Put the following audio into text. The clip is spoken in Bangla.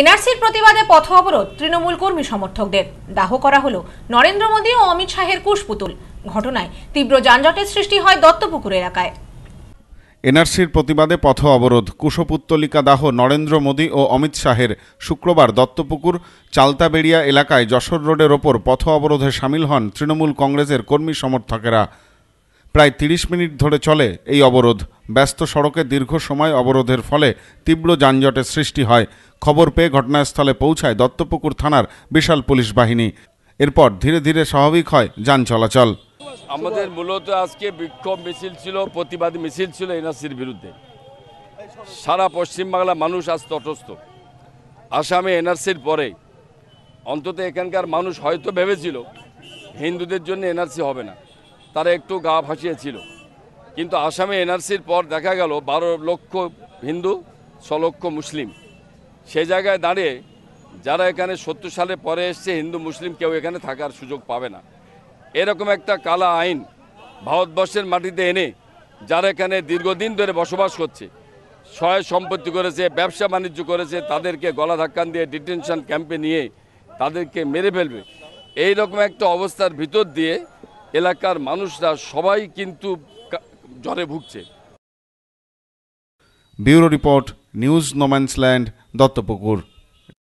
এনআরসির প্রতিবাদে পথ অবরোধ তৃণমূল কর্মী সমর্থকদের দাহ করা হলো নরেন্দ্র মোদী ও অমিত শাহের কুশপুতুল ঘটনায় তীব্র যানজটের সৃষ্টি হয় দত্তপুকুর এলাকায় এনআরসির প্রতিবাদে পথ অবরোধ কুশপুত্তলিকা দাহ নরেন্দ্র মোদী ও অমিত শাহের শুক্রবার দত্তপুকুর চালতাবেড়িয়া এলাকায় যশোর রোডের ওপর পথ অবরোধে সামিল হন তৃণমূল কংগ্রেসের কর্মী সমর্থকেরা প্রায় তিরিশ মিনিট ধরে চলে এই অবরোধ ব্যস্ত সড়কে দীর্ঘ সময় অবরোধের ফলে তীব্র যানজটের সৃষ্টি হয় খবর পেয়ে ঘটনাস্থলে পৌঁছায় দত্তপুকুর থানার বিশাল পুলিশ বাহিনী এরপর ধীরে ধীরে স্বাভাবিক হয় যান চলাচল আমাদের মূলত আজকে বিক্ষোভ মিছিল ছিল প্রতিবাদ মিছিল ছিল এনআরসির বিরুদ্ধে সারা পশ্চিমবাংলা মানুষ আজ তটস্থ আসামে এনআরসির পরে অন্তত এখানকার মানুষ হয়তো ভেবেছিল হিন্দুদের জন্য এনআরসি হবে না তারা একটু গা ভাসিয়েছিল কিন্তু আসামে এনআরসির পর দেখা গেল বারো লক্ষ হিন্দু ছ লক্ষ মুসলিম সে জায়গায় দাঁড়িয়ে যারা এখানে সত্তর সালে পরে এসছে হিন্দু মুসলিম কেউ এখানে থাকার সুযোগ পাবে না এরকম একটা কালা আইন ভারতবর্ষের মাটিতে এনে যারা এখানে দীর্ঘদিন ধরে বসবাস করছে সহায় সম্পত্তি করেছে ব্যবসা বাণিজ্য করেছে তাদেরকে গলা ধাক্কান দিয়ে ডিটেনশন ক্যাম্পে নিয়ে তাদেরকে মেরে ফেলবে এই রকম একটা অবস্থার ভিতর দিয়ে এলাকার মানুষরা সবাই কিন্তু জ্বরে ভুগছে bureau report news no man's land Duttapukur